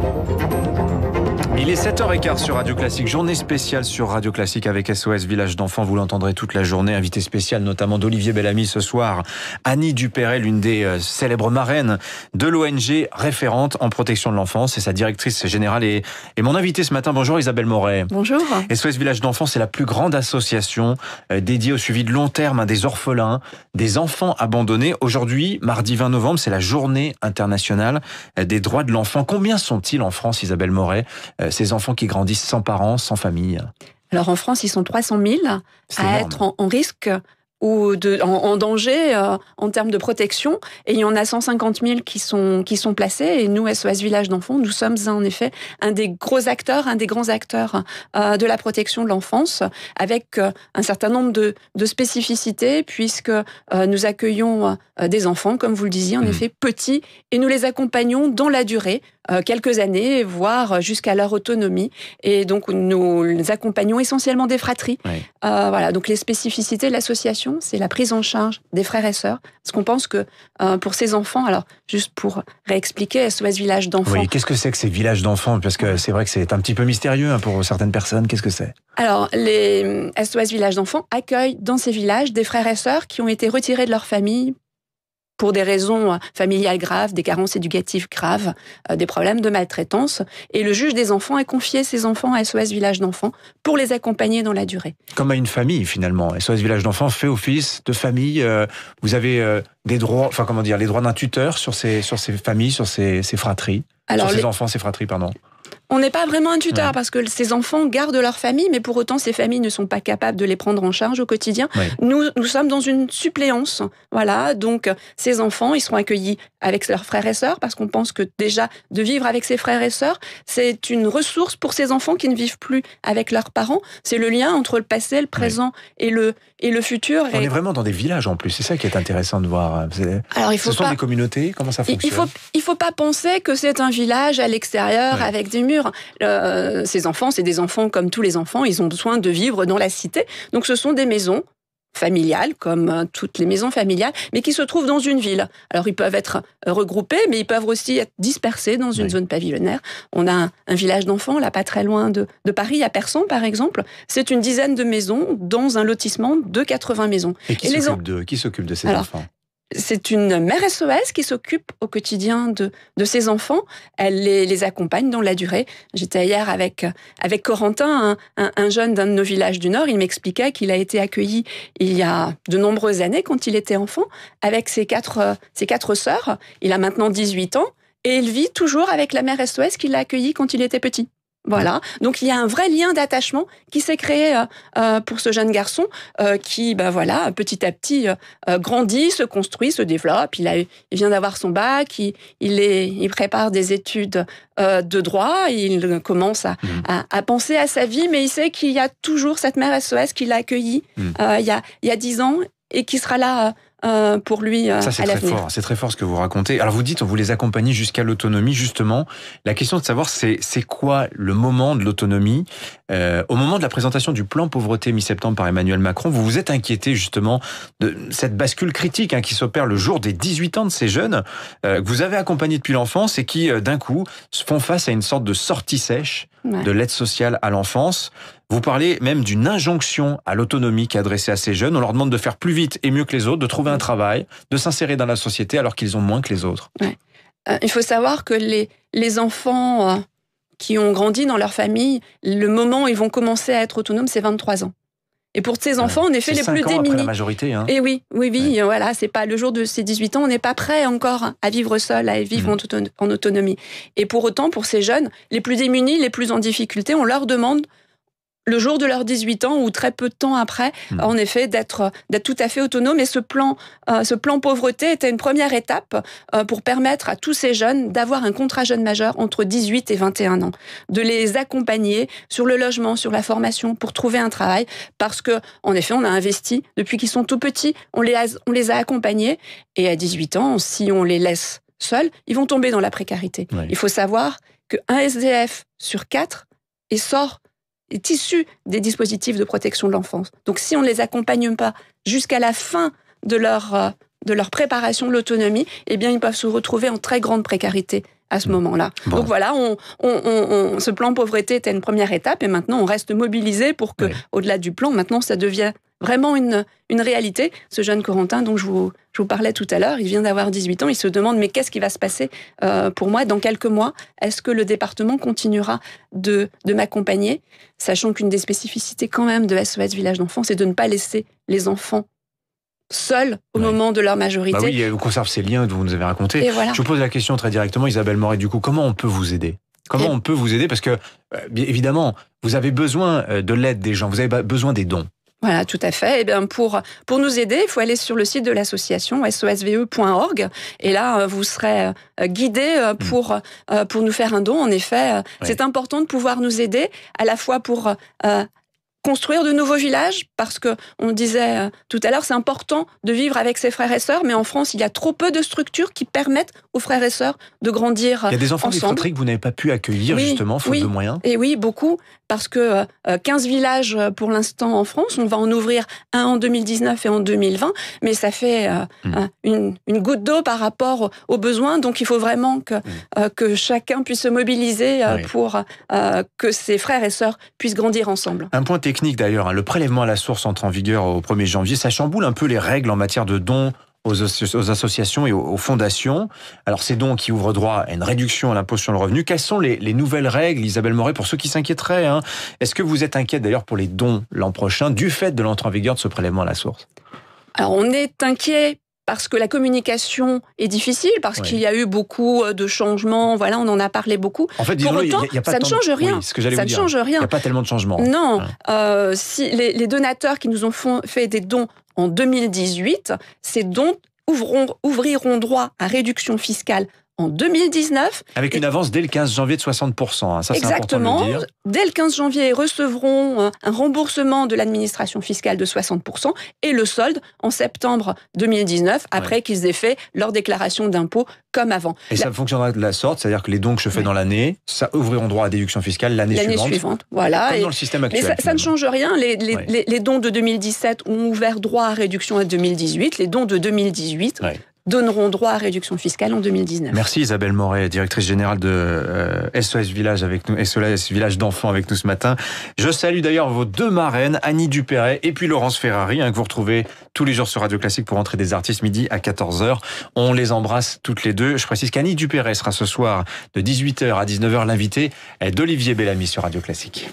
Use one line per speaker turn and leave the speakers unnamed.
thank you Il est 7h15 sur Radio Classique, journée spéciale sur Radio Classique avec SOS Village d'enfants, vous l'entendrez toute la journée, invité spécial notamment d'Olivier Bellamy ce soir, Annie Dupéret, l'une des euh, célèbres marraines de l'ONG référente en protection de l'enfance et sa directrice générale et, et mon invité ce matin, bonjour Isabelle Moret. Bonjour. SOS Village d'enfants, c'est la plus grande association euh, dédiée au suivi de long terme hein, des orphelins, des enfants abandonnés. Aujourd'hui, mardi 20 novembre, c'est la journée internationale euh, des droits de l'enfant. Combien sont-ils en France, Isabelle Moret euh, ces enfants qui grandissent sans parents, sans famille
alors en France, ils sont 300 000 à être en risque ou de, en, danger euh, en termes de protection. Et il y en a 150 000 qui sont, qui sont placés. Et nous, SOS Village d'Enfants, nous sommes en effet un des gros acteurs, un des grands acteurs euh, de la protection de l'enfance, avec euh, un certain nombre de, de spécificités, puisque euh, nous accueillons des enfants, comme vous le disiez, en mmh. effet, petits, et nous les accompagnons dans la durée, quelques années, voire jusqu'à leur autonomie. Et donc, nous accompagnons essentiellement des fratries. voilà, donc les spécificités de l'association c'est la prise en charge des frères et sœurs. Parce qu'on pense que euh, pour ces enfants, alors juste pour réexpliquer, SOS Village d'enfants. Oui,
qu'est-ce que c'est que ces villages d'enfants Parce que c'est vrai que c'est un petit peu mystérieux hein, pour certaines personnes. Qu'est-ce que c'est
Alors, les SOS Village d'enfants accueillent dans ces villages des frères et sœurs qui ont été retirés de leur famille pour des raisons euh, familiales graves, des carences éducatives graves, euh, des problèmes de maltraitance. Et le juge des enfants a confié ses enfants à SOS Village d'enfants pour les accompagner dans la durée.
Comme à une famille finalement. SOS Village d'enfants fait office de famille. Euh, vous avez des droits, enfin comment dire, les droits d'un tuteur sur ces, sur ces familles, sur ces, ces fratries. sur ces enfants, ces fratries, pardon.
On n'est pas vraiment un tuteur parce que ces enfants gardent leur famille, mais pour autant, ces familles ne sont pas capables de les prendre en charge au quotidien. Nous, nous sommes dans une suppléance. Voilà. Donc, ces enfants, ils seront accueillis avec leurs frères et sœurs parce qu'on pense que déjà, de vivre avec ses frères et sœurs, c'est une ressource pour ces enfants qui ne vivent plus avec leurs parents. C'est le lien entre le passé, le présent et, le, et le futur. On est
vraiment dans des villages en plus. C'est ça qui est intéressant de voir. Alors, il faut Ce sont des communautés. Comment ça fonctionne Il ne faut,
il faut pas penser que c'est un village à l'extérieur avec des murs euh, ces enfants, c'est des enfants comme tous les enfants, ils ont besoin de vivre dans la cité. Donc ce sont des maisons familiales, comme euh, toutes les maisons familiales, mais qui se trouvent dans une ville. Alors ils peuvent être euh, regroupés, mais ils peuvent aussi être dispersés dans une zone pavillonnaire. On a un, village d'enfants, là pas très loin de, Paris, à Persan par exemple. C'est une dizaine de maisons dans un lotissement de 80 maisons. Et qui
s'occupe de, ces enfants
c'est une mère SOS qui s'occupe au quotidien de, ses enfants. Elle les, accompagne dans la durée. J'étais hier avec, avec Corentin, un, jeune d'un de nos villages du Nord. Il m'expliquait qu'il a été accueilli il y a de nombreuses années quand il était enfant avec ses quatre, ses quatre sœurs. Il a maintenant 18 ans et il vit toujours avec la mère SOS qui l'a accueilli quand il était petit. Voilà. Donc il y a un vrai lien d'attachement qui s'est créé euh, euh, pour ce jeune garçon euh, qui, bah voilà, petit à petit grandit, se construit, se développe. Il, vient d'avoir son bac, il, prépare des études de droit, il commence mmh. à, penser à sa vie, mais il sait qu'il y a toujours cette mère SOS qui l'a accueilli mmh. il y a dix ans et qui sera là euh, pour lui euh, Ça, c'est très fort.
C'est très fort ce que vous racontez. Alors, vous dites, on vous les accompagne jusqu'à l'autonomie, justement. La question de savoir, c'est, c'est quoi le moment de l'autonomie euh, Au moment de la présentation du plan pauvreté mi-septembre par Emmanuel Macron, vous vous êtes inquiété, justement, de cette bascule critique hein, qui s'opère le jour des 18 ans de ces jeunes que vous avez accompagnés depuis l'enfance et qui, d'un coup, se font face à une sorte de sortie sèche de l'aide sociale à l'enfance. Vous parlez même d'une injonction à l'autonomie qui est adressée à ces jeunes. On leur demande de faire plus vite et mieux que les autres, de trouver un travail, de s'insérer dans la société alors qu'ils ont moins que les autres.
Euh, il faut savoir que les, enfants euh, qui ont grandi dans leur famille, le moment où ils vont commencer à être autonomes, c'est 23 ans. Et pour ces enfants, en effet, les plus ans démunis. Après la majorité, hein. Et eh oui, oui, oui, voilà, c'est pas le jour de ses 18 ans, on n'est pas prêt encore à vivre seul, à vivre mm. en autonomie. Et pour autant, pour ces jeunes, les plus démunis, les plus en difficulté, on leur demande le jour de leurs 18 ans ou très peu de temps après, hmm. en effet, d'être tout à fait autonome. Et ce plan, euh, ce plan pauvreté était une première étape euh, pour permettre à tous ces jeunes d'avoir un contrat jeune majeur entre 18 et 21 ans, de les accompagner sur le logement, sur la formation, pour trouver un travail, parce que, en effet, on a investi depuis qu'ils sont tout petits, on les a, accompagnés, et à 18 ans, si on les laisse seuls, ils vont tomber dans la précarité. Il faut savoir qu'un SDF sur quatre et sort est issu des dispositifs de protection de l'enfance. Donc si on ne les accompagne pas jusqu'à la fin de leur, euh, de leur préparation de l'autonomie, eh bien ils peuvent se retrouver en très grande précarité à ce mmh. moment-là. Donc voilà, ce plan pauvreté était une première étape et maintenant on reste mobilisé pour que, au-delà du plan, maintenant ça devienne vraiment une, une réalité. Ce jeune Corentin dont je vous, je vous parlais tout à l'heure, il vient d'avoir 18 ans, il se demande mais qu'est-ce qui va se passer euh, pour moi dans quelques mois Est-ce que le département continuera de, de m'accompagner Sachant qu'une des spécificités quand même de SOS Village d'enfants, c'est de ne pas laisser les enfants seuls au moment de leur majorité. Bah oui,
on euh, conserve ces liens que vous nous avez raconté. Je vous pose la question très directement, Isabelle Moret, du coup, comment on peut vous aider Comment on peut vous aider Parce que, euh, évidemment, vous avez besoin de l'aide des gens, vous avez besoin des dons.
Voilà, tout à fait. Et eh bien pour, pour nous aider, il faut aller sur le site de l'association sosve.org et là euh, vous serez euh, guidé euh, mm. pour pour nous faire un don. En effet, c'est important de pouvoir nous aider à la fois pour construire de nouveaux villages parce que on disait euh, tout à l'heure c'est important de vivre avec ses frères et sœurs mais en France il y a trop peu de structures qui permettent aux frères et sœurs de grandir Il y a des enfants ensemble. que
vous n'avez pas pu accueillir justement faute de moyens. Et
oui, beaucoup parce que 15 euh, villages euh, pour l'instant en France, on va en ouvrir un en 2019 et en 2020 mais ça fait hmm. une, goutte d'eau par rapport aux besoins donc il faut vraiment que hmm. que chacun puisse se mobiliser pour que ses frères et sœurs puissent grandir ensemble.
Un point d'ailleurs. Hein, le prélèvement à la source entre en vigueur au 1er janvier. Ça chamboule un peu les règles en matière de dons aux, associations et aux, fondations. Alors ces dons qui ouvrent droit à une réduction à l'impôt sur le revenu. Quelles sont les, nouvelles règles, Isabelle Moret, pour ceux qui s'inquiéteraient hein? Est-ce que vous êtes inquiète d'ailleurs pour les dons l'an prochain du fait de l'entrée en vigueur de ce prélèvement à la source
alors on est inquiet parce que la communication est difficile, parce qu'il y a eu beaucoup euh, de changements. Voilà, on en a parlé beaucoup. En fait, Pour autant, ça ne change rien. ça change Il n'y a pas
tellement de changements. Non.
Euh, si les, donateurs qui nous ont fait des dons en 2018, ces dons ouvriront droit à réduction fiscale en 2019.
Avec une avance dès le 15 janvier de 60%. Hein, ça, Exactement. Important de
Dès le 15 janvier, ils recevront un remboursement de l'administration fiscale de 60% et le solde en septembre 2019, après qu'ils aient fait leur déclaration d'impôt comme avant.
Et ça fonctionnera de la sorte, c'est-à-dire que les dons que je fais dans l'année, ça ouvriront droit à déduction fiscale l'année suivante. suivante. voilà. Comme et... dans le système actuel. Mais ça,
ne change rien. Les, les, dons de 2017 ont ouvert droit à réduction à 2018. Les dons de 2018 donneront droit à réduction fiscale en 2019.
Merci Isabelle Moret, directrice générale de SOS euh, Village avec nous, SOS Village d'enfants avec nous ce matin. Je salue d'ailleurs vos deux marraines, Annie Dupéret et puis Laurence Ferrari, hein, que vous retrouvez tous les jours sur Radio Classique pour entrer des artistes midi à 14h. On les embrasse toutes les deux. Je précise qu'Annie Dupéret sera ce soir de 18h à 19h l'invitée d'Olivier Bellamy sur Radio Classique.